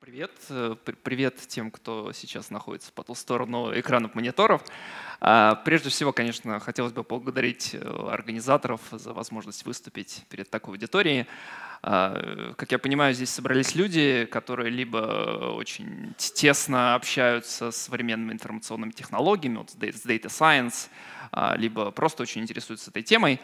Привет. Э, привет тем, кто сейчас находится по ту сторону экранов мониторов. А, прежде всего, конечно, хотелось бы поблагодарить э, организаторов за возможность выступить перед такой аудиторией. А, как я понимаю, здесь собрались люди, которые либо очень тесно общаются с современными информационными технологиями, вот с Data Science, а, либо просто очень интересуются этой темой.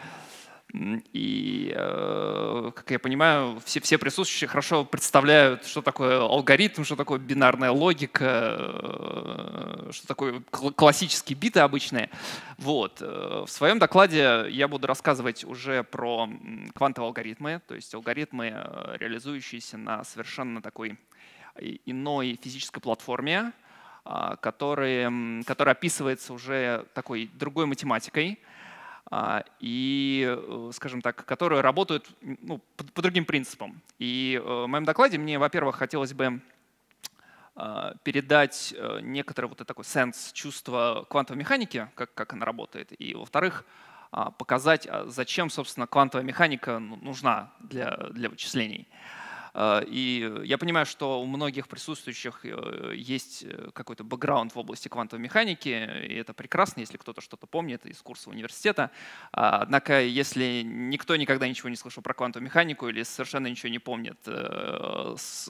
И, э, как я понимаю, все, все присутствующие хорошо представляют, что такое алгоритм, что такое бинарная логика, э, что такое классические биты обычные. Вот. Э, в своем докладе я буду рассказывать уже про квантовые алгоритмы, то есть алгоритмы, реализующиеся на совершенно такой иной физической платформе, а, который, которая описывается уже такой другой математикой – а, и, э, скажем так, которые работают ну, по, по другим принципам. И э, в моем докладе мне, во-первых, хотелось бы а, передать э, некоторый вот такой сенс, чувство квантовой механики, как, как она работает, и, во-вторых, а, показать, зачем, собственно, квантовая механика ну, нужна для, для вычислений. Э, и я понимаю, что у многих присутствующих э, есть э, какой-то бэкграунд в области квантовой механики, и это прекрасно, если кто-то что-то помнит из курса университета. А, однако, если никто никогда ничего не слышал про квантовую механику или совершенно ничего не помнит с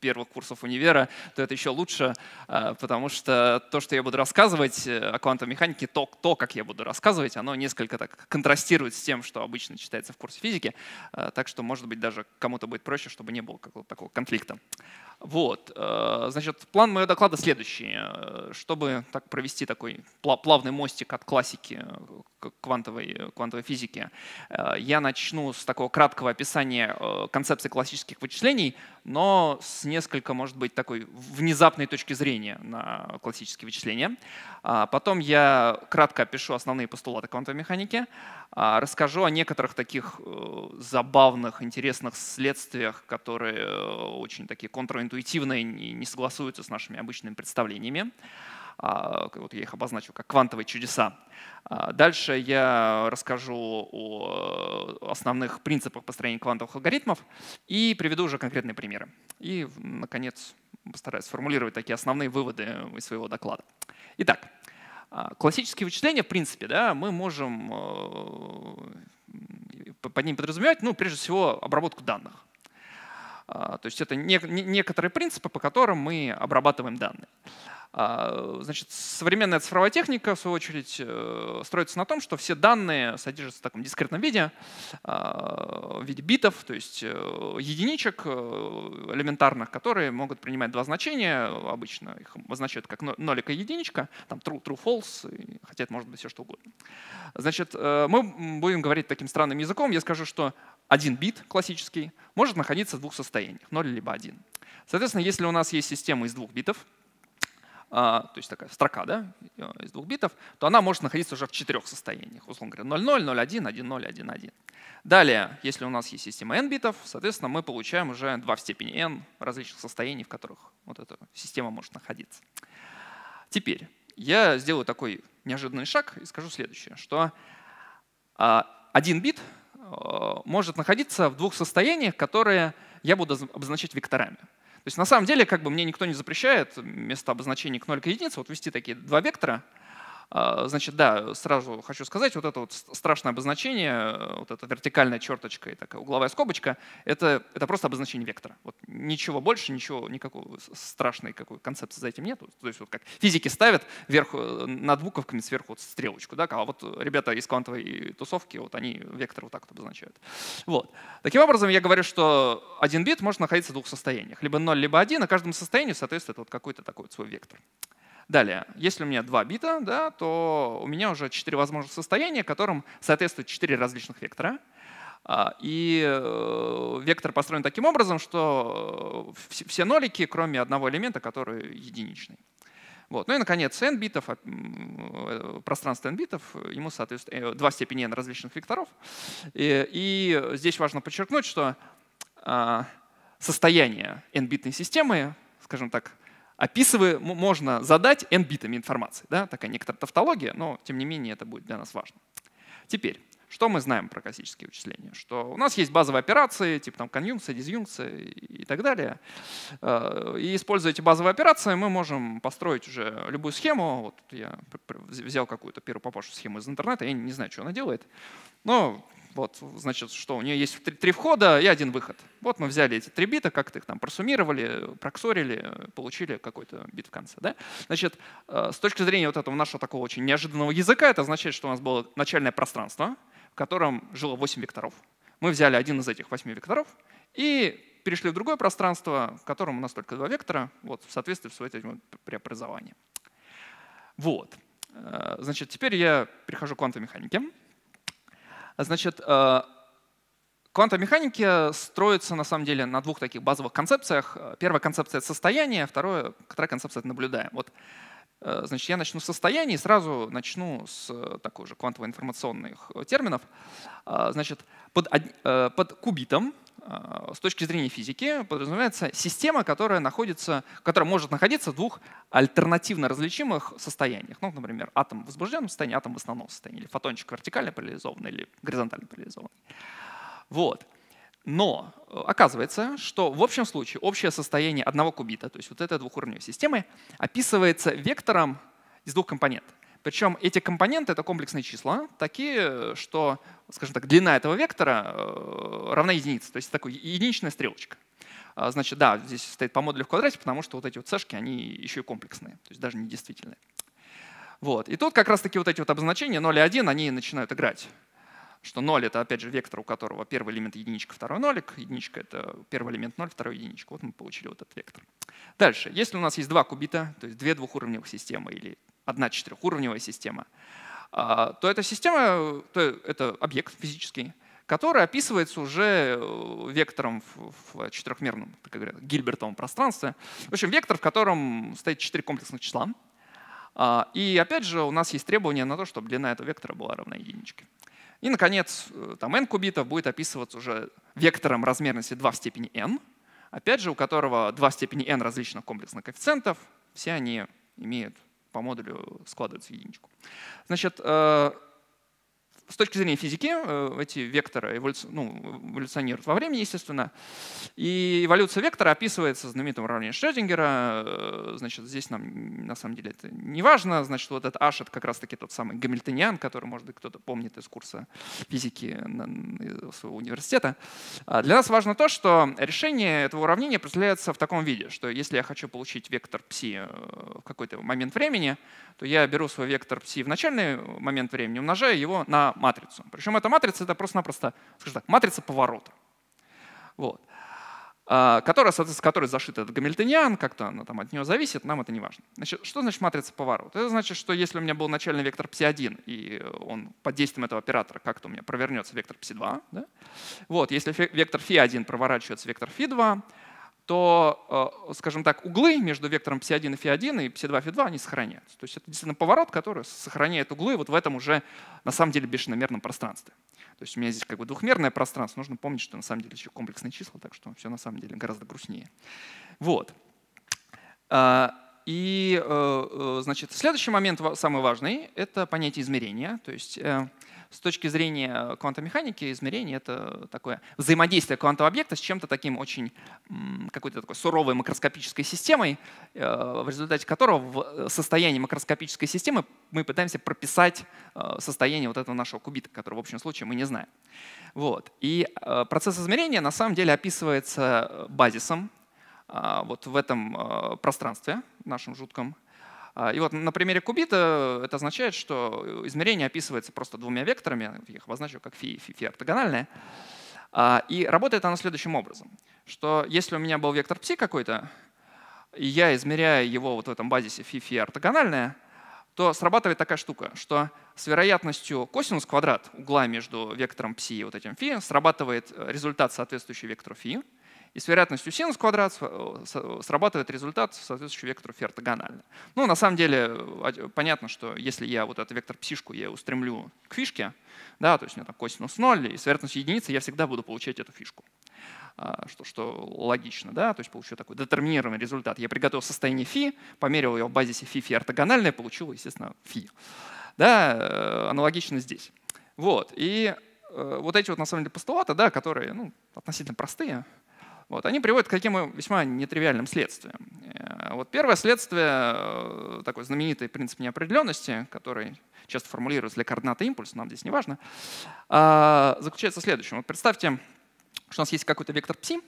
первых курсов универа, то это еще лучше, потому что то, что я буду рассказывать о квантовой механике, то, то как я буду рассказывать, оно несколько так контрастирует с тем, что обычно читается в курсе физики, так что, может быть, даже кому-то будет проще, чтобы не не было какого-то такого конфликта. Вот, э, значит, план моего доклада следующий. Э, чтобы так провести такой плавный мостик от классики э, квантовой, квантовой физики. Э, я начну с такого краткого описания э, концепции классических вычислений, но с несколько, может быть, такой внезапной точки зрения на классические вычисления. А потом я кратко опишу основные постулаты квантовой механики, а расскажу о некоторых таких э, забавных, интересных следствиях, которые очень такие контринтуитивные и не согласуются с нашими обычными представлениями. А, вот я их обозначу как квантовые чудеса. А, дальше я расскажу о основных принципах построения квантовых алгоритмов и приведу уже конкретные примеры. И, наконец, постараюсь сформулировать такие основные выводы из своего доклада. Итак, а, классические вычисления, в принципе, да, мы можем э, под ним подразумевать, ну, прежде всего, обработку данных. То есть это некоторые принципы, по которым мы обрабатываем данные. А, значит, современная цифровая техника, в свою очередь, э, строится на том, что все данные содержатся в таком дискретном виде, а, в виде битов, то есть э, единичек э, элементарных, которые могут принимать два значения. Обычно их обозначают как нолик и единичка, там true, true, false, хотя это может быть все что угодно. Значит, мы будем говорить таким странным языком. Я скажу, что один бит классический может находиться в двух состояниях, 0 либо 1. Соответственно, если у нас есть система из двух битов, а, то есть такая строка да, э, из двух битов, то она может находиться уже в четырех состояниях. Условно говоря, 0,0, 0,1, 1,0, 1,1. Далее, если у нас есть система n битов, соответственно, мы получаем уже 2 в степени n различных состояний, в которых вот эта система может находиться. Теперь я сделаю такой неожиданный шаг и скажу следующее, что а, один бит э, может находиться в двух состояниях, которые я буду обозначать векторами. То есть на самом деле как бы мне никто не запрещает вместо обозначений к 0 к единице вот ввести такие два вектора, а, значит, да, сразу хочу сказать, вот это вот страшное обозначение, э, вот эта вертикальная черточка и такая угловая скобочка, это, это просто обозначение вектора. Вот ничего больше, ничего, никакого страшной какой концепции за этим нет. То есть вот как физики ставят вверх, э, над буковками сверху вот стрелочку, да, а вот ребята из квантовой тусовки, вот они вектор вот так вот обозначают. Вот. Таким образом, я говорю, что один бит может находиться в двух состояниях, либо 0, либо 1, а каждому состоянию соответствует вот какой-то такой вот свой вектор. Далее, если у меня два бита, да, то у меня уже четыре возможных состояния, которым соответствуют четыре различных вектора. А, и э, вектор построен таким образом, что э, все нолики, кроме одного элемента, который единичный. Вот. Ну и, наконец, n битов, а, э, пространство n битов, ему соответствует два степени n различных векторов. И, и здесь важно подчеркнуть, что а, состояние n-битной системы, скажем так, описывая, можно задать n битами информации. Да? Такая некоторая тавтология, но тем не менее это будет для нас важно. Теперь, что мы знаем про классические вычисления? Что у нас есть базовые операции, типа там конъюнкция, дизъюнкция и так далее. Э, и используя эти базовые операции, мы можем построить уже любую схему. Вот я взял какую-то первую попавшую схему из интернета, я не знаю, что она делает. Но вот, значит, что у нее есть три, три входа и один выход. Вот мы взяли эти три бита, как-то их там просуммировали, проксорили, получили какой-то бит в конце. Да? Значит, э, с точки зрения вот этого нашего такого очень неожиданного языка, это означает, что у нас было начальное пространство, в котором жило 8 векторов. Мы взяли один из этих 8 векторов и перешли в другое пространство, в котором у нас только два вектора, вот, в соответствии с этим преобразованием. Вот. Э, значит, теперь я перехожу к квантовой механике. А, значит, а, Квантовая механика строится на самом деле на двух таких базовых концепциях. Первая концепция — это состояние, второе, вторая концепция — это наблюдаем. Вот, а, значит, я начну с состояния и сразу начну с такой же квантово-информационных терминов. Значит, под, под кубитом Э, с точки зрения физики подразумевается система, которая, находится, которая может находиться в двух альтернативно различимых состояниях. Ну, например, атом в возбужденном состоянии, атом в основном состоянии, или фотончик вертикально парализованный, или горизонтально парализованный. Вот. Но э, оказывается, что в общем случае общее состояние одного кубита, то есть вот этой двухуровневой системы, описывается вектором из двух компонентов. Причем эти компоненты — это комплексные числа, такие, что, скажем так, длина этого вектора э, равна единице, то есть такая единичная стрелочка. А, значит, да, здесь стоит по модулю в квадрате, потому что вот эти вот сэшки, они еще и комплексные, то есть даже не действительные. Вот. И тут как раз-таки вот эти вот обозначения 0 и 1, они начинают играть. Что 0 — это, опять же, вектор, у которого первый элемент — единичка, второй — нолик. Единичка — это первый элемент — 0, второй — единичка. Вот мы получили вот этот вектор. Дальше. Если у нас есть два кубита, то есть две двухуровневых системы или одна четырехуровневая система, а, то эта система, то это объект физический, который описывается уже э, вектором в четырехмерном, как говорят, гильбертовом пространстве. В общем, вектор, в котором стоит четыре комплексных числа. А, и опять же, у нас есть требование на то, чтобы длина этого вектора была равна единичке. И, наконец, э, там n кубитов будет описываться уже вектором размерности 2 в степени n, опять же, у которого 2 в степени n различных комплексных коэффициентов, все они имеют по модулю складывается в единичку. Значит, э, с точки зрения физики э, эти векторы эволюци... ну, эволюционируют во времени, естественно. И эволюция вектора описывается знаменитым уравнением Шрёдингера. Э, значит, здесь нам на самом деле это не важно. Значит, вот этот H — это как раз-таки тот самый гамильтониан, который, может быть, кто-то помнит из курса физики своего университета. А для нас важно то, что решение этого уравнения представляется в таком виде, что если я хочу получить вектор пси э, в какой-то момент времени, то я беру свой вектор пси в начальный момент времени, умножаю его на матрицу. Причем эта матрица — это просто-напросто, скажем так, матрица поворота. Вот. А, которая, соответственно, которой зашит этот гамильтониан, как-то она там от нее зависит, нам это не важно. Значит, что значит матрица поворота? Это значит, что если у меня был начальный вектор π1, и он под действием этого оператора как-то у меня провернется вектор π2, да? вот, если вектор φ1 проворачивается вектор φ2, то, э, скажем так, углы между вектором psi1 и фи 1 и psi2 и phi2 они сохраняются. То есть это действительно поворот, который сохраняет углы вот в этом уже на самом деле бешеномерном пространстве. То есть у меня здесь как бы двухмерное пространство. Нужно помнить, что на самом деле еще комплексные числа, так что все на самом деле гораздо грустнее. Вот. А, и, э, э, значит, следующий момент, самый важный, это понятие измерения. То есть с точки зрения э, квантовой механики измерение — это такое взаимодействие квантового объекта с чем-то таким очень какой-то такой суровой макроскопической системой, э, в результате которого в э, состоянии макроскопической системы мы пытаемся прописать состояние вот этого нашего кубита, который в общем случае мы не знаем. Вот. И процесс измерения на самом деле описывается базисом вот в этом пространстве нашем жутком, а, и вот на примере кубита э, это означает, что э, измерение описывается просто двумя векторами, я их обозначу как фи, фи, фи ортогональное. А, и работает оно следующим образом, что если у меня был вектор пси какой-то, и я измеряю его вот в этом базисе фи, фи ортогональное, то срабатывает такая штука, что с вероятностью косинус квадрат угла между вектором пси и вот этим фи срабатывает э, результат, соответствующий вектору фи, и с вероятностью синус квадрат э, э, срабатывает результат, соответствующий вектору фертогонально. Ну, на самом деле, а, э, понятно, что если я вот этот вектор псишку я устремлю к фишке, да, то есть у меня там косинус 0, и с вероятностью единицы я всегда буду получать эту фишку. А, что, что логично, да, то есть получу такой детерминированный результат. Я приготовил состояние фи, померил его в базисе фи, фи ортогональное, получил, естественно, фи. Да, аналогично здесь. Вот, и вот эти вот на самом деле постулаты, да, которые ну, относительно простые, вот, они приводят к таким весьма нетривиальным следствиям. Э, вот первое следствие, э, такой знаменитый принцип неопределенности, который часто формулируется для координаты импульса, нам здесь не важно, а, заключается в следующем. Вот представьте, что у нас есть какой-то вектор пси,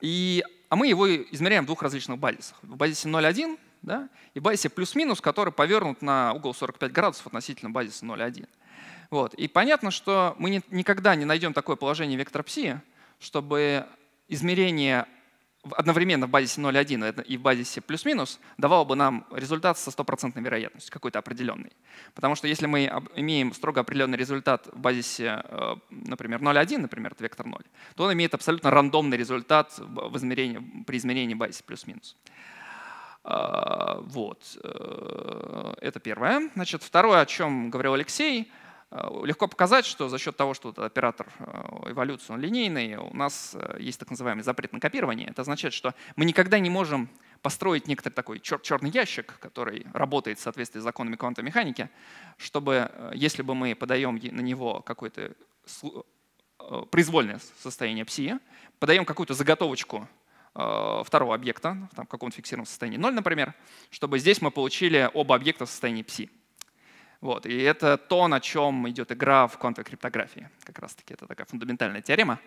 и, а мы его измеряем в двух различных базисах. В базисе 0,1 да, и базисе плюс-минус, который повернут на угол 45 градусов относительно базиса 0,1. Вот. И понятно, что мы никогда не найдем такое положение вектора пси, чтобы измерение одновременно в базисе 0,1 и в базисе плюс-минус давало бы нам результат со стопроцентной вероятностью, какой-то определенный. Потому что если мы имеем строго определенный результат в базисе, э, например, 0,1, например, это вектор 0, то он имеет абсолютно рандомный результат в измерении, при измерении базиса плюс-минус. А, вот. Э, это первое. Значит, второе, о чем говорил Алексей — Э, легко показать, что за счет того, что оператор э, эволюции он линейный, у нас э, есть так называемый запрет на копирование. Это означает, что мы никогда не можем построить некоторый такой чер черный ящик, который работает в соответствии с законами квантовой механики, чтобы, если бы мы подаем на него какое-то произвольное состояние пси, подаем какую-то заготовочку второго объекта, там, в каком-то фиксированном состоянии 0, например, чтобы здесь мы получили оба объекта в состоянии пси. Вот, и это то, на чем идет игра в квантовой криптографии. Как раз-таки это такая фундаментальная теорема,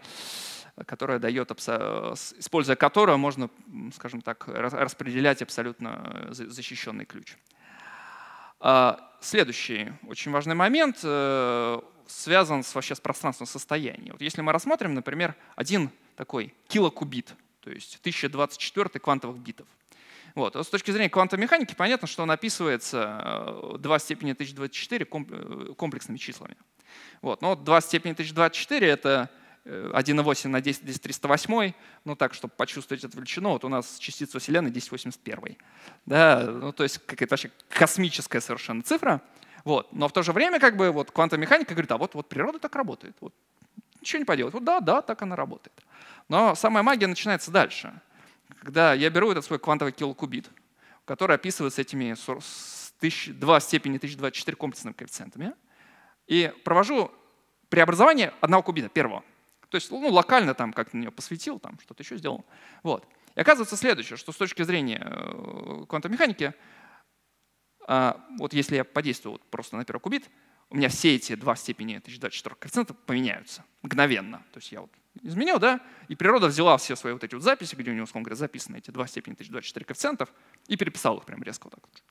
которая дает, используя которую, можно, скажем так, распределять абсолютно э, защищенный ключ. А, следующий очень важный момент э, связан вообще с пространством состояния. Вот если мы рассмотрим, например, один такой килокубит, то есть 1024 квантовых битов, вот. А с точки зрения квантовой механики понятно, что он описывается 2 э, степени 1024 э, комплексными числами. Вот. Но 2 степени 1024 — это 1,8 э, на 10, 10 308, ну так, чтобы почувствовать эту величину, вот у нас частица Вселенной 1081. Да, ну то есть какая-то вообще космическая совершенно цифра. Вот. Но в то же время как бы вот квантовая механика говорит, а вот, вот природа так работает. Вот. Ничего не поделать. Вот да, да, так она работает. Но самая магия начинается дальше когда я беру этот свой квантовый килокубит, который описывается этими 2 степени 1024 комплексными коэффициентами, и провожу преобразование одного кубита, первого. То есть ну, локально там как-то на него посвятил, там что-то еще сделал. Вот. И оказывается следующее, что с точки зрения э, квантовой механики, а, вот если я подействую просто на первый кубит, у меня все эти два степени 1024 коэффициента поменяются мгновенно. То есть я вот изменил, да, и природа взяла все свои вот эти вот записи, где у него, условно говоря, записаны эти два степени 1024 коэффициентов, и переписал их прям резко вот так вот.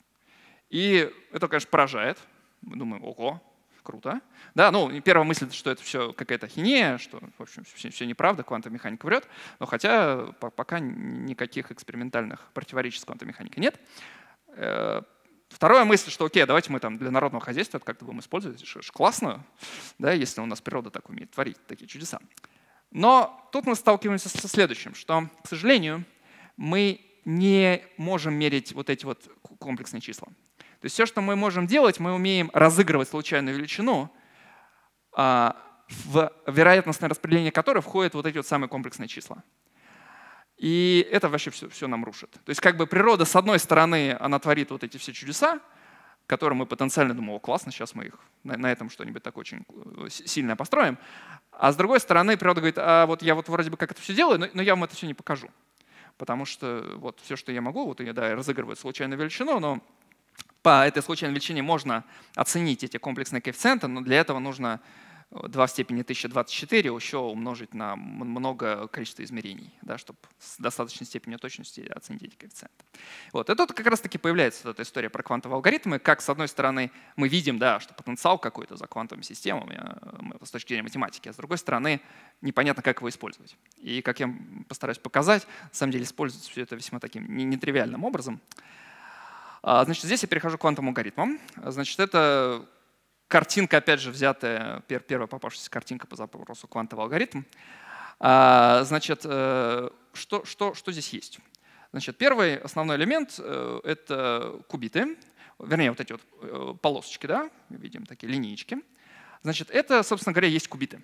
И это, конечно, поражает. Мы думаем, ого, круто. Да, ну, первая мысль, что это все какая-то хинея, что, в общем, все, все неправда, квантовая механика врет. Но хотя пока никаких экспериментальных противоречий с квантовой механикой нет. Э, вторая мысль, что окей, а давайте мы там для народного хозяйства это как-то будем использовать. Это же классно, да, если у нас природа так умеет творить такие чудеса. Но тут мы сталкиваемся со следующим, что, к сожалению, мы не можем мерить вот эти вот комплексные числа. То есть все, что мы можем делать, мы умеем разыгрывать случайную величину, а, в вероятностное распределение которой входят вот эти вот самые комплексные числа. И это вообще все, все нам рушит. То есть как бы природа, с одной стороны, она творит вот эти все чудеса, которым мы потенциально думали, классно, сейчас мы их на, на этом что-нибудь так очень э, сильное построим. А с другой стороны, природа говорит, а вот я вот вроде бы как это все делаю, но, но я вам это все не покажу. Потому что вот все, что я могу, вот я да, разыгрываю случайную величину, но по этой случайной величине можно оценить эти комплексные коэффициенты, но для этого нужно 2 в степени 1024 еще умножить на много количества измерений, да, чтобы с достаточной степенью точности оценить эти коэффициенты. Вот. И тут как раз-таки появляется вот эта история про квантовые алгоритмы, как, с одной стороны, мы видим, да, что потенциал какой-то за квантовыми системами э, с точки зрения математики, а с другой стороны, непонятно, как его использовать. И, как я постараюсь показать, на самом деле используется все это весьма таким нетривиальным образом. А, значит, здесь я перехожу к квантовым алгоритмам. Значит, это Картинка, опять же, взятая, первая попавшаяся картинка по запросу квантовый алгоритм. А, значит, э, что, что, что здесь есть? Значит, первый основной элемент э, — это кубиты, вернее, вот эти вот э, полосочки, да, видим такие линейки. Значит, это, собственно говоря, есть кубиты.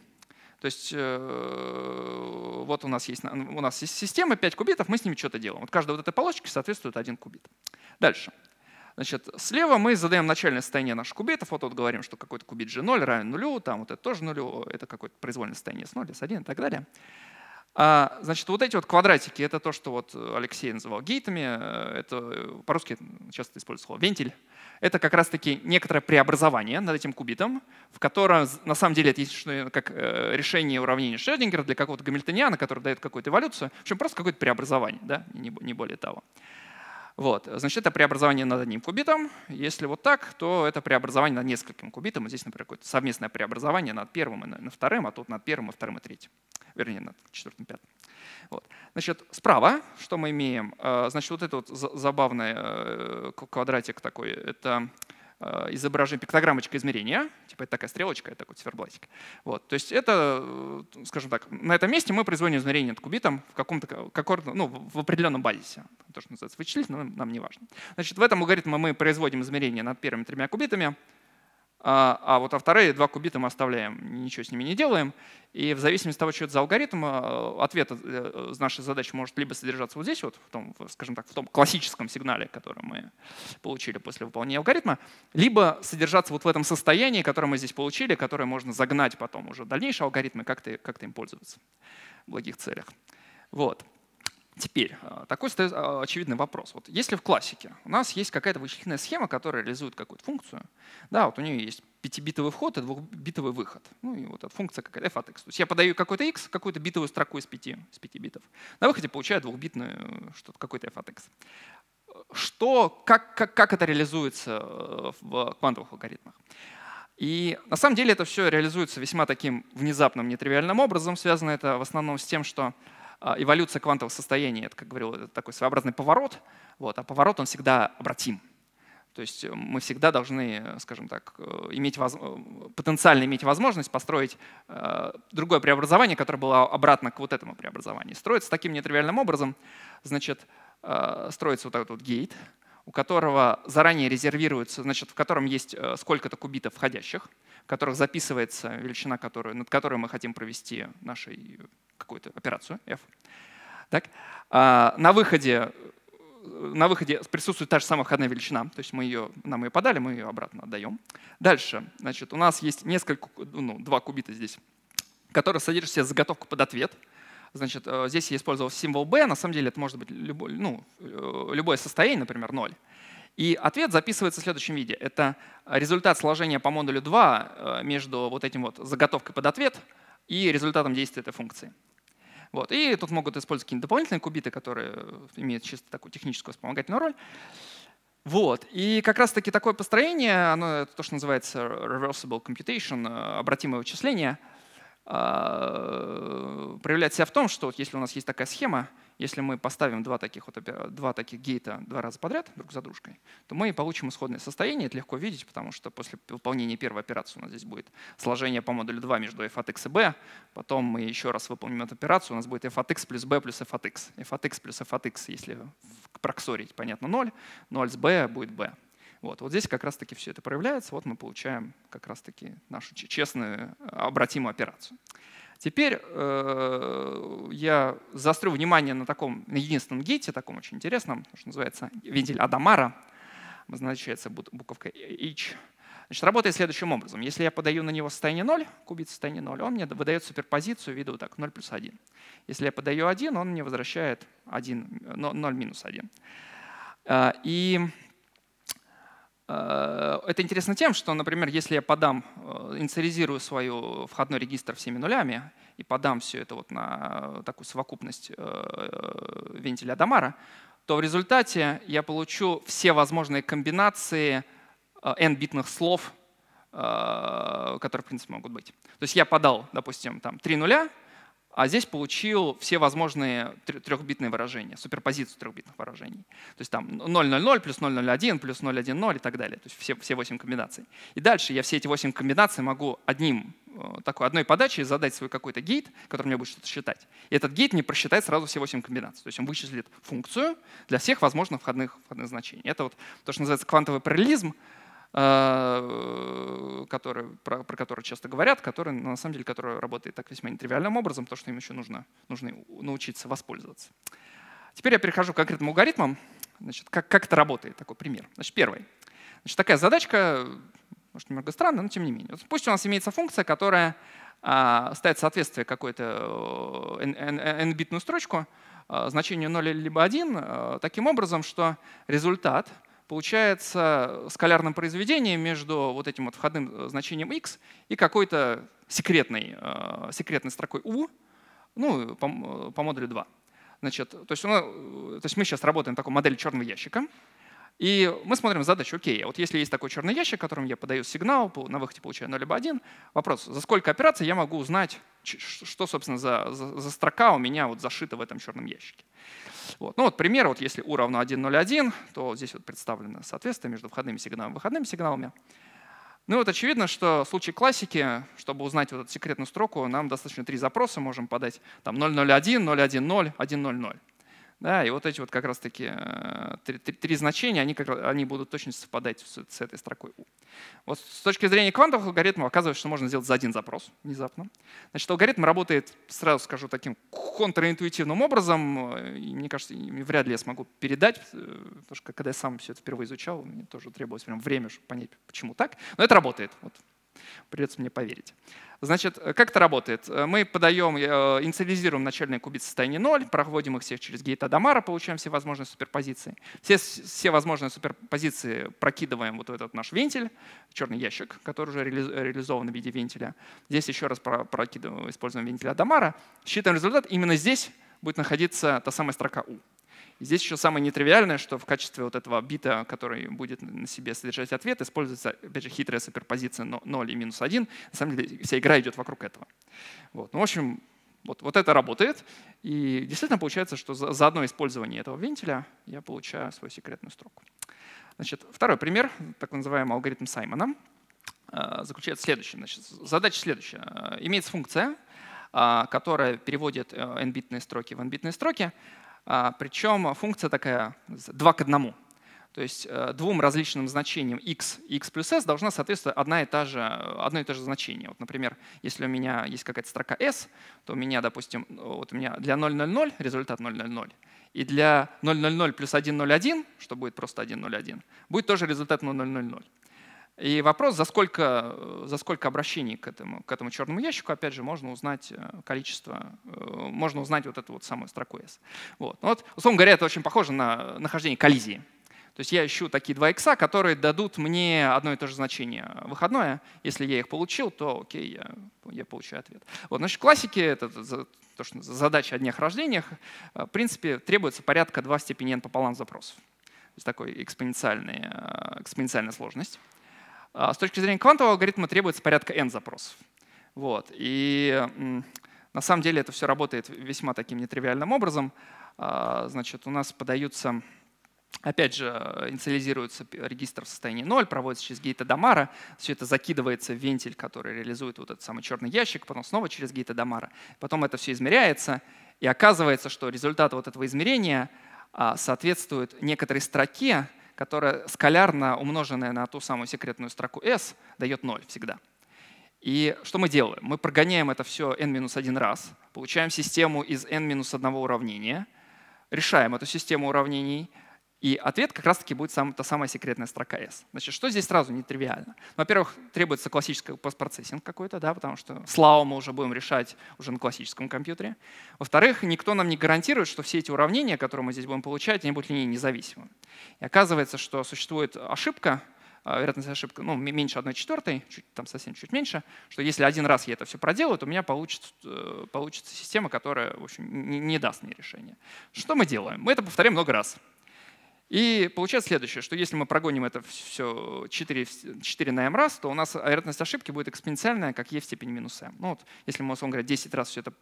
То есть вот у нас есть, у нас есть система, 5 кубитов, мы с ними что-то делаем. Вот каждая вот этой полосочке соответствует один кубит. Дальше. Значит, слева мы задаем начальное состояние наших кубитов. Вот тут вот говорим, что какой-то кубит G0 равен нулю, там вот это тоже нулю, это какое-то произвольное состояние с 0, с 1 и так далее. А, значит, вот эти вот квадратики, это то, что вот Алексей называл гейтами, э, это э, по-русски часто используется слово вентиль. Это как раз-таки некоторое преобразование над этим кубитом, в котором на самом деле это есть э, как решение уравнения Шердингера для какого-то гамильтониана, который дает какую-то эволюцию. В общем, просто какое-то преобразование, да? не, не более того. Вот, значит, это преобразование над одним кубитом. Если вот так, то это преобразование над нескольким кубитом. Здесь, например, какое-то совместное преобразование над первым и над вторым, а тут над первым и вторым и третьим. Вернее, над четвертым и пятым. Вот. Значит, справа, что мы имеем? А, значит, вот этот вот забавный э, квадратик такой, это Э, изображение, пиктограммочка измерения, типа это такая стрелочка, это такой циферблатик. Вот. То есть это, э, скажем так, на этом месте мы производим измерение над кубитом в каком-то, каком ну, в определенном базисе. То, что называется вычислительным, нам не важно. Значит, в этом алгоритме мы производим измерение над первыми тремя кубитами, а, а, вот а вторые два кубита мы оставляем, ничего с ними не делаем. И в зависимости от того, что это за алгоритм, э, ответ э, э, с нашей задачи может либо содержаться вот здесь, вот, в том, скажем так, в том классическом сигнале, который мы получили после выполнения алгоритма, либо содержаться вот в этом состоянии, которое мы здесь получили, которое можно загнать потом уже в дальнейшие алгоритмы, как-то как им пользоваться в благих целях. Вот. Теперь, э, такой стоит э, очевидный вопрос. Вот если в классике у нас есть какая-то вычислительная схема, которая реализует какую-то функцию, да, вот у нее есть пятибитовый вход и двухбитовый выход. Ну и вот эта функция какая-то f от x. То есть я подаю какой-то x, какую-то битовую строку из 5, из 5 битов. На выходе получаю двухбитную э, что-то, какой-то f от x. Что, как, как, как это реализуется в квантовых алгоритмах? И на самом деле это все реализуется весьма таким внезапным, нетривиальным образом. Связано это в основном с тем, что а, эволюция квантового состояния, это, как говорил, это такой своеобразный поворот, вот, а поворот, он всегда обратим. То есть э, мы всегда должны, э, скажем так, э, иметь воз... потенциально иметь возможность построить другое преобразование, которое было обратно к вот этому преобразованию. Строится таким нетривиальным образом, значит, строится вот этот вот гейт, у которого заранее резервируется, значит, в котором есть сколько-то кубитов входящих, в которых записывается величина, которую, над которой мы хотим провести нашей какую-то операцию F. Так? А, на выходе э, на выходе присутствует та же самая входная величина, то есть мы ее, нам ее подали, мы ее обратно отдаем. Дальше, значит, у нас есть несколько, ну, два кубита здесь, которые содержат в себе заготовку под ответ. Значит, э, здесь я использовал символ b, на самом деле это может быть любой, ну, э, любое состояние, например, 0. И ответ записывается в следующем виде. Это результат сложения по модулю 2 между вот этим вот заготовкой под ответ — и результатом действия этой функции. Вот. И тут могут использовать какие-то дополнительные кубиты, которые имеют чисто такую техническую вспомогательную роль. Вот. И как раз-таки такое построение, оно это то, что называется reversible computation, э, обратимое вычисление, а, проявляет себя в том, что вот если у нас есть такая схема, если мы поставим два таких, вот, два таких гейта два раза подряд друг за дружкой, то мы получим исходное состояние. Это легко видеть, потому что после выполнения первой операции у нас здесь будет сложение по модулю 2 между f от x и b. Потом мы еще раз выполним эту операцию, у нас будет f от x плюс b плюс f от x. f от x плюс f от x, если проксорить, понятно, 0. 0 с b будет b. Вот, вот здесь как раз-таки все это проявляется. Вот мы получаем как раз-таки нашу честную обратимую операцию. Теперь э, я заострю внимание на таком на единственном гейте, таком очень интересном, что называется вентиль Адамара, обозначается буковкой H. Значит, работает следующим образом. Если я подаю на него состояние 0, кубит состояние 0, он мне выдает суперпозицию в виду так, 0 плюс 1. Если я подаю 1, он мне возвращает 1, 0 э, минус 1. Э, и Э, это интересно тем, что, например, если я подам, э, инициализирую свой входной регистр всеми нулями и подам все это вот на такую совокупность э, вентиля Адамара, то в результате я получу все возможные комбинации n-битных слов, которые, в принципе, могут быть. То есть я подал, допустим, там три нуля — а здесь получил все возможные трехбитные выражения, суперпозицию трехбитных выражений. То есть там 0,00 плюс 0,01 плюс 0,10 и так далее. То есть все, все 8 комбинаций. И дальше я все эти 8 комбинаций могу одним, э, такой одной подачей задать свой какой-то гейт, который мне будет что-то считать. И этот гейт мне просчитает сразу все 8 комбинаций. То есть он вычислит функцию для всех возможных входных, входных значений. Это вот то, что называется квантовый параллелизм. А, э, который, про, про который часто говорят, который, ну, на самом деле, который работает так весьма нетривиальным образом, то, что им еще нужно, нужно научиться воспользоваться. Теперь я перехожу к конкретным алгоритмам. Значит, как, как это работает, такой пример. Значит, первый. Значит, такая задачка, может, немного странная, но тем не менее. Вот пусть у нас имеется функция, которая а, ставит соответствие какой-то n-битную э, строчку, а, значению 0 либо 1 э, таким образом, что результат получается э, скалярным произведением между вот этим вот входным э, значением x и какой-то секретной, э, секретной строкой u, ну, по, по модулю 2. Значит, то, есть ну, то есть мы сейчас работаем в такой модели черного ящика, и мы смотрим задачу, окей, а вот если есть такой черный ящик, которым я подаю сигнал, на выходе получаю 0 либо 1, вопрос, за сколько операций я могу узнать, что, собственно, за, за, за строка у меня вот зашита в этом черном ящике. Вот. Ну вот пример, вот если U равно 1,01, то здесь вот представлено соответствие между входными сигналами и выходными сигналами. Ну вот очевидно, что в случае классики, чтобы узнать вот эту секретную строку, нам достаточно три запроса можем подать. Там 001, 010, 100. Да, и вот эти вот как раз-таки э, три, три, три значения, они, как, они будут точно совпадать с, с этой строкой U. Вот с точки зрения квантовых алгоритмов оказывается, что можно сделать за один запрос внезапно. Значит, алгоритм работает, сразу скажу, таким контринтуитивным образом. И, мне кажется, вряд ли я смогу передать, э, потому что когда я сам все это впервые изучал, мне тоже требовалось прям время, чтобы понять, почему так. Но это работает. Вот Придется мне поверить. Значит, э, как это работает? Э, мы подаем, э, инициализируем начальные кубицы состояния 0, проводим их всех через гейт Адамара, получаем все возможные суперпозиции. Все, все возможные суперпозиции прокидываем вот в этот наш вентиль, черный ящик, который уже реализован в виде вентиля. Здесь еще раз прокидываем, используем вентиль Адамара. Считаем результат. Именно здесь будет находиться та самая строка U здесь еще самое нетривиальное, что в качестве вот этого бита, который будет на себе содержать ответ, используется, опять же, хитрая суперпозиция 0 и минус 1. На самом деле вся игра идет вокруг этого. Вот. Ну, в общем, вот, вот это работает. И действительно получается, что за, за одно использование этого вентиля я получаю свою секретную строку. Значит, второй пример, так называемый алгоритм Саймона, э, заключается в следующем. Значит, задача следующая. Э, имеется функция, э, которая переводит n-битные строки в n-битные строки. А, Причем функция такая 2 к 1. То есть э, двум различным значениям x и x плюс s должна соответствовать одна и та же, э, одно и то же значение. Вот, например, если у меня есть какая-то строка s, то у меня, допустим, э, вот у меня для 0,00 результат 0,00, и для 0,00 плюс 1,01, что будет просто 1,01, будет тоже результат 0000. И вопрос, за сколько, э, за сколько обращений к этому, к этому черному ящику, опять же, можно узнать э, количество, э, можно узнать вот эту вот самую строку S. Вот. Ну вот, условно говоря, это очень похоже на нахождение коллизии. То есть я ищу такие два икса, которые дадут мне одно и то же значение выходное. Если я их получил, то окей, я, я получаю ответ. Вот, значит, в классике это то, что задача о днях рождениях, в принципе, требуется порядка 2 степени n пополам запросов. То есть такой экспоненциальный, экспоненциальная сложность. А, с точки зрения квантового алгоритма требуется порядка n запросов. Вот. И на самом деле это все работает весьма таким нетривиальным образом. А, значит, у нас подаются, опять же, инициализируется регистр в состоянии 0, проводится через гейта Дамара, все это закидывается в вентиль, который реализует вот этот самый черный ящик, потом снова через гейта Дамара. Потом это все измеряется, и оказывается, что результат вот этого измерения а, соответствует некоторой строке, которая скалярно умноженная на ту самую секретную строку s дает 0 всегда. И что мы делаем? Мы прогоняем это все n-1 раз, получаем систему из n-1 уравнения, решаем эту систему уравнений — и ответ как раз-таки будет сам, та самая секретная строка S. Значит, что здесь сразу нетривиально? Ну, во-первых, требуется классический постпроцессинг какой-то, да, потому что с LAO мы уже будем решать уже на классическом компьютере. Во-вторых, никто нам не гарантирует, что все эти уравнения, которые мы здесь будем получать, они будут линейно независимы. И оказывается, что существует ошибка, а, вероятность ошибка ну, меньше 1 четвертой, чуть, там совсем чуть меньше, что если один раз я это все проделаю, то у меня получится, э, получится система, которая в общем, не, не даст мне решения. Что мы делаем? Мы это повторяем много раз. И получается следующее, что если мы прогоним это все 4, 4 на m раз, то у нас вероятность ошибки будет экспоненциальная, как e в степени минус m. Ну, вот, если мы, условно говоря, 10 раз все это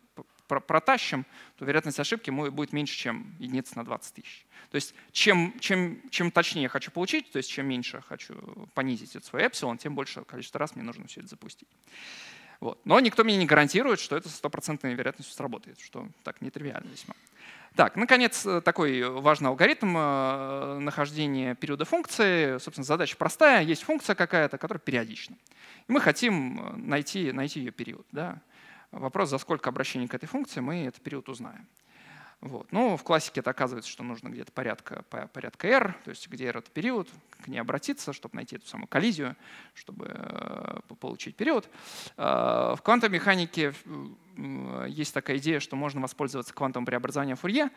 протащим, то вероятность ошибки будет меньше, чем единица на 20 тысяч. То есть чем, чем, чем точнее я хочу получить, то есть чем меньше хочу понизить этот свой эпсилон, тем больше количество раз мне нужно все это запустить. Вот. Но никто мне не гарантирует, что это со стопроцентной вероятностью сработает, что так нетривиально весьма. Так, наконец, э, такой э, важный алгоритм э, нахождения периода функции. Собственно, задача простая. Есть функция какая-то, которая периодична. И мы хотим найти, найти ее период. Да? Вопрос, за сколько обращений к этой функции мы этот период узнаем. Вот. Ну, в классике это оказывается, что нужно где-то порядка, порядка R, то есть где R — это период, к ней обратиться, чтобы найти эту самую коллизию, чтобы получить период. В квантовой механике есть такая идея, что можно воспользоваться квантовым преобразованием Фурье.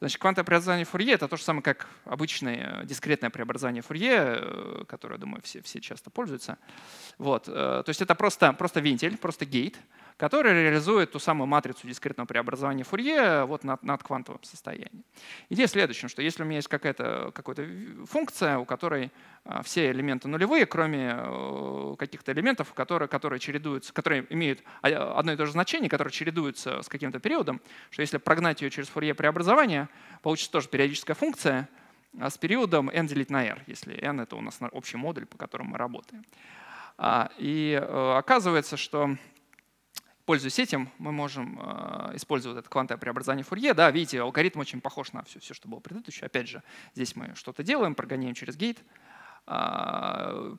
Значит, квантовое преобразование Фурье — это то же самое, как обычное э, дискретное преобразование Фурье, э, которое, думаю, все, все часто пользуются. Вот. Э, то есть это просто, просто вентиль, просто гейт, который реализует ту самую матрицу дискретного преобразования Фурье вот над, над квантовым состоянием. Идея в следующем, что если у меня есть какая-то какая функция, у которой все элементы нулевые, кроме каких-то элементов, которые, которые чередуются, которые имеют а, одно и то же значение, которые чередуются с каким-то периодом, что если прогнать ее через фурье преобразование, получится тоже периодическая функция а, с периодом n делить на r, если n — это у нас общий модуль, по которому мы работаем. А, и э, оказывается, что пользуясь этим, мы можем э, использовать это квантовое преобразование Фурье. Да, видите, алгоритм очень похож на все, все что было предыдущее. Опять же, здесь мы что-то делаем, прогоняем через гейт, а,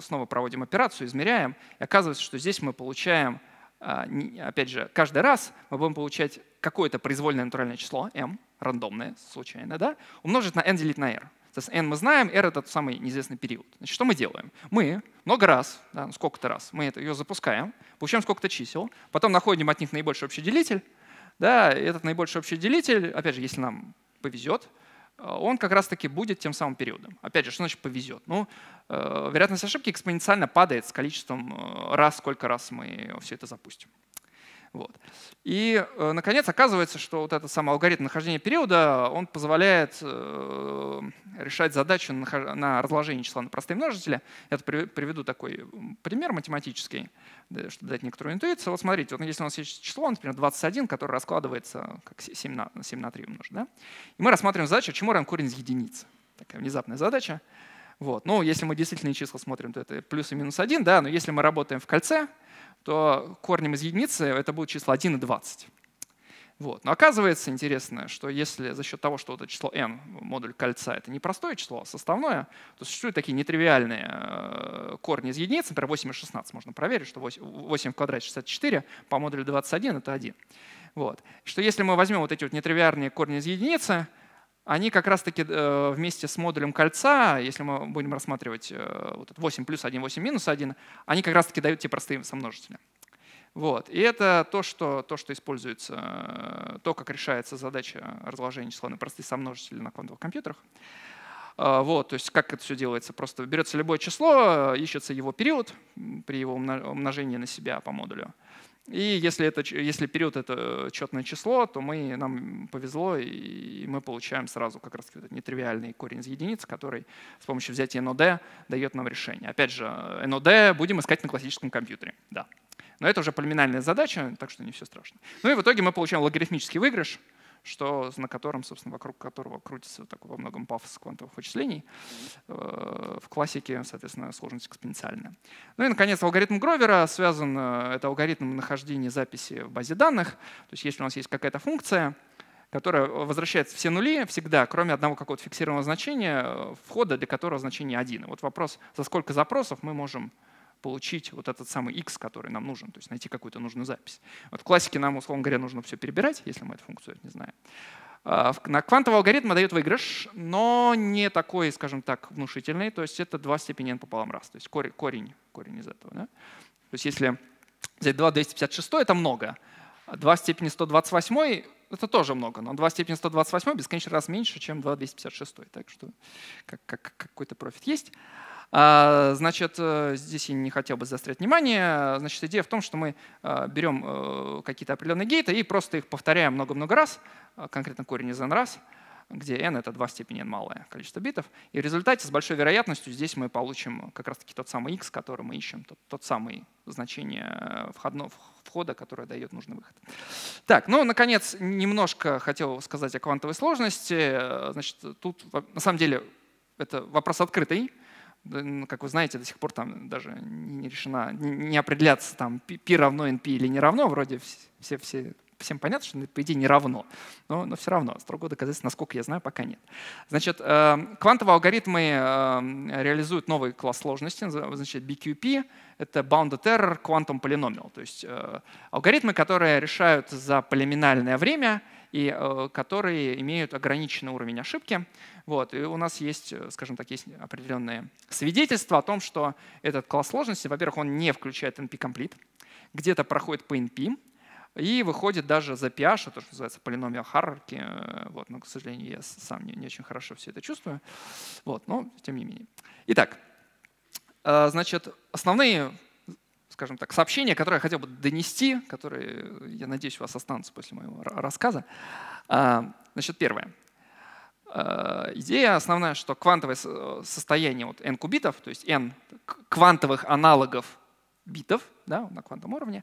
снова проводим операцию, измеряем. И оказывается, что здесь мы получаем а, опять же, каждый раз мы будем получать какое-то произвольное натуральное число, m, рандомное, случайно, да, умножить на n делить на r. То есть n мы знаем, r — это тот самый неизвестный период. Значит, что мы делаем? Мы много раз, да, ну сколько-то раз, мы это, ее запускаем, получаем сколько-то чисел, потом находим от них наибольший общий делитель, да, и этот наибольший общий делитель, опять же, если нам повезет, Э, он как раз-таки будет тем самым периодом. Опять же, что значит повезет? Ну, э, вероятность ошибки экспоненциально падает с количеством э, раз, сколько раз мы все это запустим. Вот. И, э, наконец, оказывается, что вот этот самый алгоритм нахождения периода, он позволяет э, решать задачу на разложение числа на простые множители. Я приведу такой пример математический, чтобы дать некоторую интуицию. Вот смотрите, вот если у нас есть число, например, 21, которое раскладывается как 7 на, 7 на 3 умножить, да? и мы рассматриваем задачу, чему равен корень из единицы. Такая внезапная задача. Вот. Ну, если мы действительные числа смотрим, то это плюс и минус 1, да, но если мы работаем в кольце, то корнем из единицы это будет число 1 и 20. Вот. Но оказывается интересно, что если за счет того, что это число n модуль кольца, это не простое число, а составное, то существуют такие нетривиальные э, корни из единицы, например, 8 и 16. Можно проверить, что 8 в квадрате 64 по модулю 21 — это 1. Вот. Что если мы возьмем вот эти вот нетривиальные корни из единицы, они как раз-таки э, вместе с модулем кольца, если мы будем рассматривать э, вот 8 плюс 1, 8 минус 1, они как раз-таки дают те простые сомножители. Вот. И это то что, то, что используется, э, то, как решается задача разложения числа на простые сомножители на квантовых компьютерах. Вот, то есть как это все делается? Просто берется любое число, ищется его период при его умножении на себя по модулю. И если, это, если период — это э, четное число, то мы, нам повезло, и мы получаем сразу как раз этот нетривиальный корень из единиц, который с помощью взятия NOD дает нам решение. Опять же, NOD э, будем искать на классическом компьютере. Да. Но это уже полиминальная задача, так что не все страшно. Ну и в итоге мы получаем логарифмический выигрыш — что, на котором, собственно, вокруг которого крутится такой во многом пафос квантовых вычислений. Э, в классике, соответственно, сложность экспоненциальная. Ну и, наконец, алгоритм Гровера связан, э, это алгоритм нахождения записи в базе данных. То есть если у нас есть какая-то функция, которая возвращает все нули всегда, кроме одного какого-то фиксированного значения, э, входа, для которого значение один. И вот вопрос, за сколько запросов мы можем получить вот этот самый x, который нам нужен, то есть найти какую-то нужную запись. Вот в классике нам, условно говоря, нужно все перебирать, если мы эту функцию не знаем. А, на квантовый алгоритм дает выигрыш, но не такой, скажем так, внушительный. То есть это два степени n пополам раз. То есть корень, корень, корень из этого. Да? То есть если взять 2 256, это много. 2 в степени 128 это тоже много, но 2 в степени 128 бесконечно раз меньше, чем 2 256. Так что как, как, какой-то профит есть. А, значит, э, здесь я не хотел бы заострять внимание. Значит, идея в том, что мы а, берем э, какие-то определенные гейты и просто их повторяем много-много раз, а, конкретно корень из n раз, где n — это два в степени n малое количество битов. И в результате с большой вероятностью здесь мы получим как раз-таки тот самый x, который мы ищем, тот, тот самый значение входного, входа, которое дает нужный выход. Так, ну, наконец, немножко хотел сказать о квантовой сложности. Значит, тут на самом деле это вопрос открытый. Ну, как вы знаете, до сих пор там даже не решена, не определяться там Пи равно np или не равно, вроде все, все, всем понятно, что ну, по идее не равно, но, но все равно строго доказательств, насколько я знаю, пока нет. Значит, э, квантовые алгоритмы э, реализуют новый класс сложности, значит, BQP, это bounded error quantum polynomial, то есть э, алгоритмы, которые решают за полиминальное время — и э, которые имеют ограниченный уровень ошибки. Вот. И у нас есть, э, скажем так, есть определенные свидетельства о том, что этот класс сложности, во-первых, он не включает NP-комплит, где-то проходит по NP, и выходит даже за PH, то, что называется полиномия Харки. Э, вот, но, к сожалению, я сам не, не очень хорошо все это чувствую. Вот, но тем не менее. Итак, значит, основные скажем так, сообщение, которое я хотел бы донести, которое э, я надеюсь, у вас останутся после моего рассказа. А, значит, первое. А, идея основная, что квантовое состояние вот n кубитов, то есть n квантовых аналогов битов да, на квантовом уровне,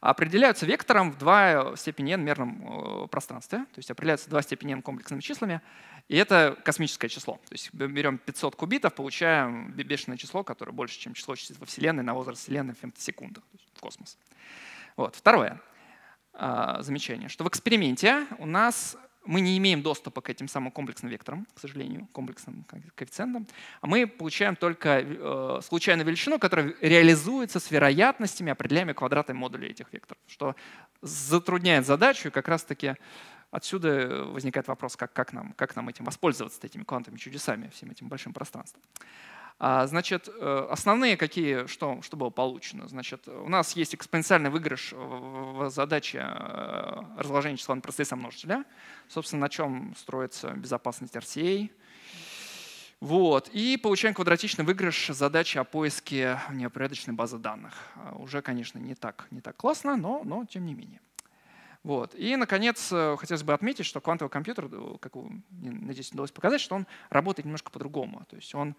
определяются вектором в 2 степени n мерном э, пространстве, то есть определяются 2 степени n комплексными числами. И это космическое число. То есть берем 500 кубитов, получаем бешеное число, которое больше, чем число частиц во Вселенной на возраст Вселенной в секундах в космос. Вот. Второе а, замечание, что в эксперименте у нас мы не имеем доступа к этим самым комплексным векторам, к сожалению, комплексным коэффициентам, а мы получаем только э, случайную величину, которая реализуется с вероятностями, определяемыми квадратами модуля этих векторов, что затрудняет задачу и как раз-таки Отсюда э, возникает вопрос, как, как, нам, как нам этим воспользоваться, этими квантовыми чудесами, всем этим большим пространством. А, значит, э, основные какие, что, что было получено? Значит, у нас есть экспоненциальный выигрыш в задаче э, разложения числа на простые сомножителя. Собственно, на чем строится безопасность RCA. Вот. И получаем квадратичный выигрыш задачи о поиске неопорядочной базы данных. Уже, конечно, не так, не так классно, но, но тем не менее. Вот. И, наконец, э, хотелось бы отметить, что квантовый компьютер, э, как мне, надеюсь, удалось показать, что он работает немножко по-другому. То есть он,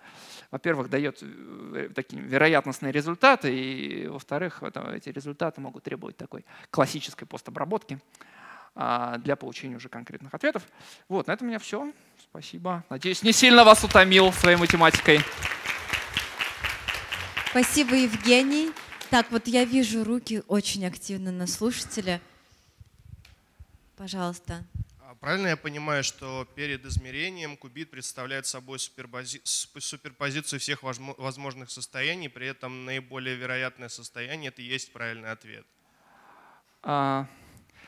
во-первых, дает э, такие вероятностные результаты, и, во-вторых, эти результаты могут требовать такой классической постобработки а, для получения уже конкретных ответов. Вот, на этом у меня все. Спасибо. Надеюсь, не сильно вас утомил своей математикой. Спасибо, Евгений. Так, вот я вижу руки очень активно на слушателя. Пожалуйста. А, правильно я понимаю, что перед измерением кубит представляет собой суперпози суперпозицию всех возможных состояний, при этом наиболее вероятное состояние – это и есть правильный ответ? А,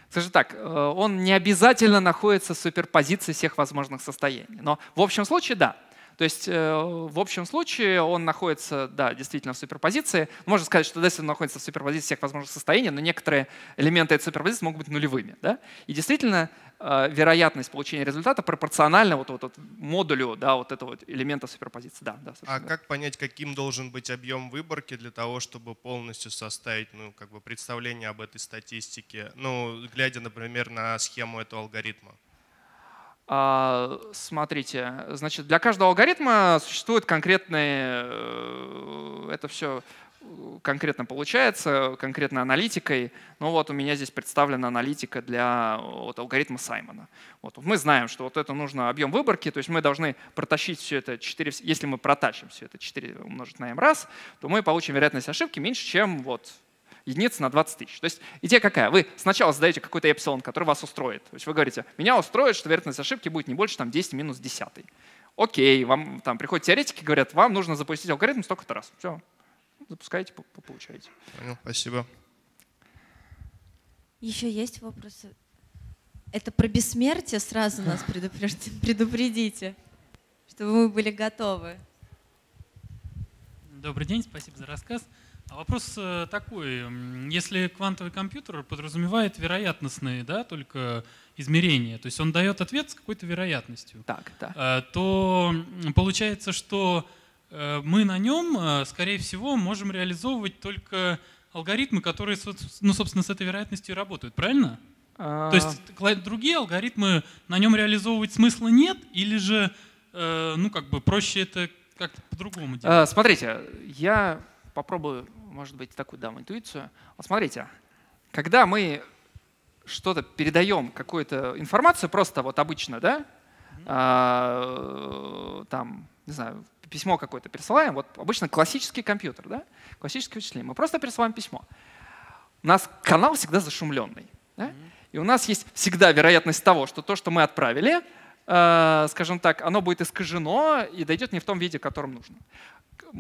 скажем так, э, он не обязательно находится в суперпозиции всех возможных состояний. Но в общем случае – да. То есть э, в общем случае он находится, да, действительно в суперпозиции. Можно сказать, что если находится в суперпозиции всех возможных состояний, но некоторые элементы этой суперпозиции могут быть нулевыми. Да? И действительно э, вероятность получения результата пропорциональна вот, вот, вот модулю да, вот этого вот элемента суперпозиции. Да, да, а да. как понять, каким должен быть объем выборки для того, чтобы полностью составить ну, как бы представление об этой статистике, ну, глядя, например, на схему этого алгоритма? А, смотрите, значит, для каждого алгоритма существует конкретный, э, это все э, конкретно получается, конкретно аналитикой. Ну вот у меня здесь представлена аналитика для вот, алгоритма Саймона. Вот. Мы знаем, что вот это нужно объем выборки, то есть мы должны протащить все это 4, если мы протащим все это 4 умножить на m раз, то мы получим вероятность ошибки меньше, чем вот единиц на 20 тысяч. То есть идея какая? Вы сначала задаете какой-то эпсилон, который вас устроит. То есть вы говорите, меня устроит, что вероятность ошибки будет не больше там, 10 минус 10. Окей, вам там приходят теоретики, говорят, вам нужно запустить алгоритм столько-то раз. Все, запускаете, получаете. Понял, спасибо. Еще есть вопросы? Это про бессмертие сразу нас предупредите, чтобы мы были готовы. Добрый день, спасибо за рассказ. А вопрос э, такой. Если квантовый компьютер подразумевает вероятностные да, только измерения, то есть он дает ответ с какой-то вероятностью, так, да. Э, то получается, что э, мы на нем, скорее всего, можем реализовывать только алгоритмы, которые, ну, собственно, с этой вероятностью работают, правильно? А. То есть другие алгоритмы на нем реализовывать смысла нет, или же, ну, как бы проще это как-то по-другому делать? А, смотрите, я попробую может быть, такую дам интуицию. Вот смотрите, когда мы что-то передаем, какую-то информацию, просто вот обычно, да, а, там, не знаю, письмо какое-то пересылаем, вот обычно классический компьютер, да, классический вычисление, мы просто пересылаем письмо. У нас канал всегда зашумленный, да? и у нас есть всегда вероятность того, что то, что мы отправили, Э, скажем так, оно будет искажено и дойдет не в том виде, в котором нужно.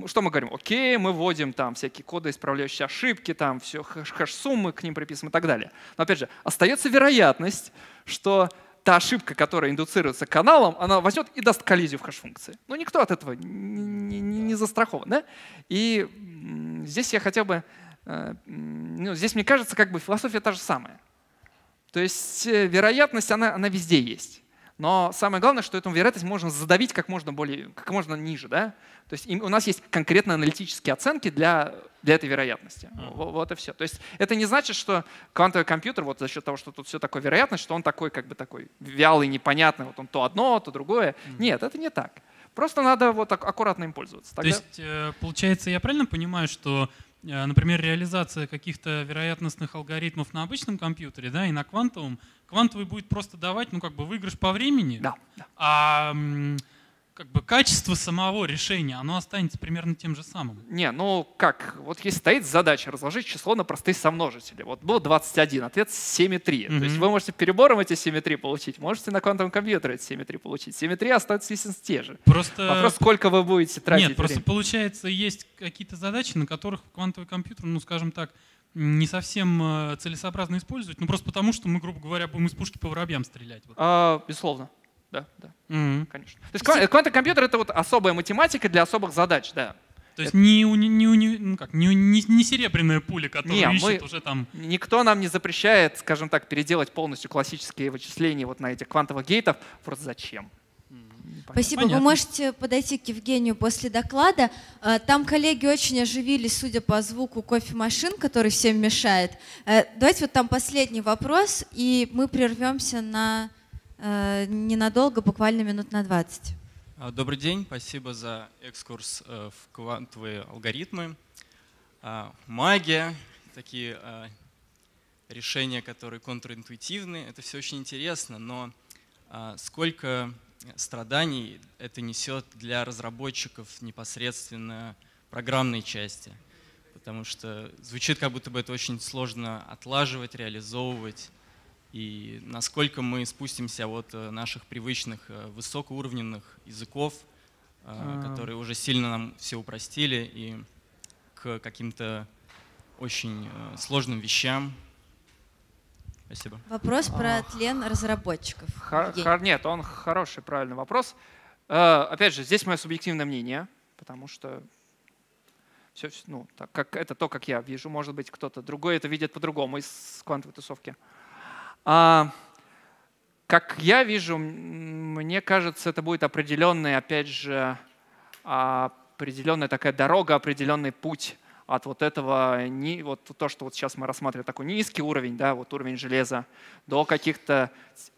Что мы говорим? Окей, мы вводим там всякие коды, исправляющие ошибки, там все хэш-суммы к ним приписываем и так далее. Но опять же, остается вероятность, что та ошибка, которая индуцируется каналом, она возьмет и даст коллизию в хэш-функции. Но никто от этого не, не, не застрахован. Да? И здесь я хотя бы… Э, ну, здесь, мне кажется, как бы философия та же самая. То есть э, вероятность, она, она везде есть. Но самое главное, что эту вероятность можно задавить как можно, более, как можно ниже. Да? То есть у нас есть конкретные аналитические оценки для, для этой вероятности. Mm-hmm. Вот, вот и все. То есть это не значит, что квантовый компьютер, вот за счет того, что тут все такое вероятность, что он такой как бы такой вялый, непонятный, вот он то одно, то другое. Mm-hmm. Нет, это не так. Просто надо вот аккуратно им пользоваться. Тогда... То есть, э, получается, я правильно понимаю, что Э, например, реализация каких-то вероятностных алгоритмов на обычном компьютере да, и на квантовом, квантовый будет просто давать ну, как бы выигрыш по времени, да, да. А, как бы качество самого решения, оно останется примерно тем же самым. Не, ну как, вот если стоит задача разложить число на простые сомножители. Вот было 21, ответ 7,3. Угу. То есть вы можете перебором эти 7,3 получить, можете на квантовом компьютере эти 7,3 получить. 7,3 остаются, естественно, те же. Просто... Вопрос, сколько вы будете тратить Нет, просто время. получается, есть какие-то задачи, на которых квантовый компьютер, ну скажем так, не совсем э, целесообразно использовать, ну просто потому, что мы, грубо говоря, будем из пушки по воробьям стрелять. А, безусловно. Да, да. Mm-hmm. Конечно. То есть квантовый компьютер это вот особая математика для особых задач, да. То есть это... не, не, не, ну как, не, не, не серебряная пуля, которую не, ищет мы, уже там. Никто нам не запрещает, скажем так, переделать полностью классические вычисления вот на этих квантовых гейтов. Просто зачем? Понятно. Спасибо. Понятно. Вы можете подойти к Евгению после доклада. Э, там коллеги очень оживились, судя по звуку кофемашин, который всем мешает. Э, давайте вот там последний вопрос, и мы прервемся на Э, ненадолго, буквально минут на 20. А, добрый день, спасибо за экскурс э, в квантовые алгоритмы. А, магия, такие а, решения, которые контринтуитивны, это все очень интересно, но сколько страданий это несет для разработчиков непосредственно программной части? Потому что звучит, как будто бы это очень сложно отлаживать, реализовывать и насколько мы спустимся от э, наших привычных э, высокоуровневых языков, э, а. которые уже сильно нам все упростили, и к каким-то очень сложным вещам. Спасибо. Вопрос про тлен разработчиков. Хор, нет, он хороший, правильный вопрос. опять же, здесь мое субъективное мнение, потому что все, ну, так как это то, как я вижу. Может быть, кто-то другой это видит по-другому из квантовой тусовки. А, как я вижу, мне кажется, это будет определенная, опять же, а, определенная такая дорога, определенный путь от вот этого, вот то, что вот сейчас мы рассматриваем, такой низкий уровень, да, вот уровень железа, до каких-то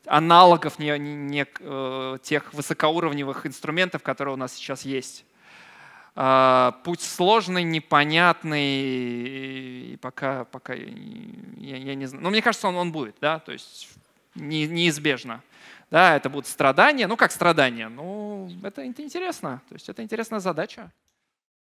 аналогов не, не, не, э, тех высокоуровневых инструментов, которые у нас сейчас есть. А, путь сложный, непонятный, и пока, пока я, я не знаю. Но ну, мне кажется, он, он будет, да, то есть не, неизбежно. Да, это будут страдания. Ну, как страдания? Ну, это, это интересно. То есть это интересная задача.